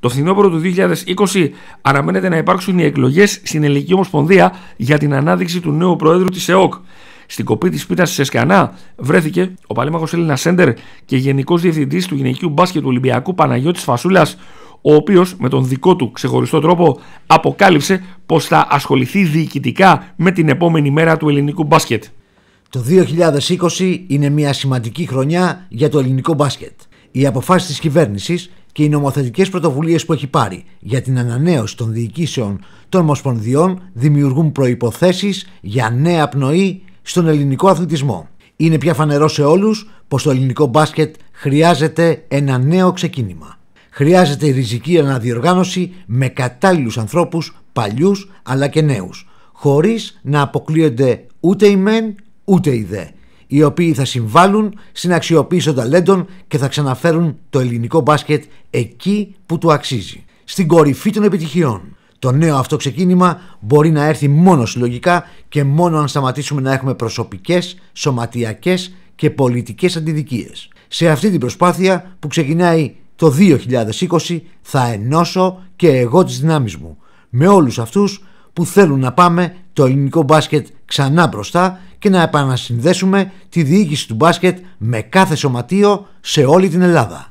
Το φθινόπωρο του 2020 αναμένεται να υπάρξουν οι εκλογές στην Ελληνική Ομοσπονδία για την ανάδειξη του νέου Προέδρου της ΕΟΚ. Στην κοπή της πίτας τη Εσκανά βρέθηκε ο παλέμαχο Έλληνα Σέντερ και γενικός διευθυντής του γυναικείου μπάσκετ του Ολυμπιακού Παναγιώτης Φασούλας, ο οποίος με τον δικό του ξεχωριστό τρόπο αποκάλυψε πως θα ασχοληθεί διοικητικά με την επόμενη μέρα του ελληνικού μπάσκετ. Το 2020 είναι μια σημαντική χρονιά για το ελληνικό μπάσκετ. Οι αποφάσεις της κυβέρνησης και οι νομοθετικές πρωτοβουλίες που έχει πάρει για την ανανέωση των διοικήσεων των Ομοσπονδιών δημιουργούν προποθέσει για νέα πνοή στον ελληνικό αθλητισμό. Είναι πια φανερό σε όλους πως το ελληνικό μπάσκετ χρειάζεται ένα νέο ξεκίνημα. Χρειάζεται η ριζική αναδιοργάνωση με κατάλληλους ανθρώπους, παλιούς αλλά και νέους, χωρίς να αποκλείονται ούτε οι μεν ούτε οι δε οι οποίοι θα συμβάλλουν στην αξιοποίηση των ταλέντων και θα ξαναφέρουν το ελληνικό μπάσκετ εκεί που του αξίζει, στην κορυφή των επιτυχιών. Το νέο αυτό ξεκίνημα μπορεί να έρθει μόνο συλλογικά και μόνο αν σταματήσουμε να έχουμε προσωπικές, σωματιακές και πολιτικές αντιδικίες. Σε αυτή την προσπάθεια που ξεκινάει το 2020 θα ενώσω και εγώ τις δυνάμεις μου με όλους αυτούς που θέλουν να πάμε το ελληνικό μπάσκετ ξανά μπροστά και να επανασυνδέσουμε τη διοίκηση του μπάσκετ με κάθε σωματείο σε όλη την Ελλάδα.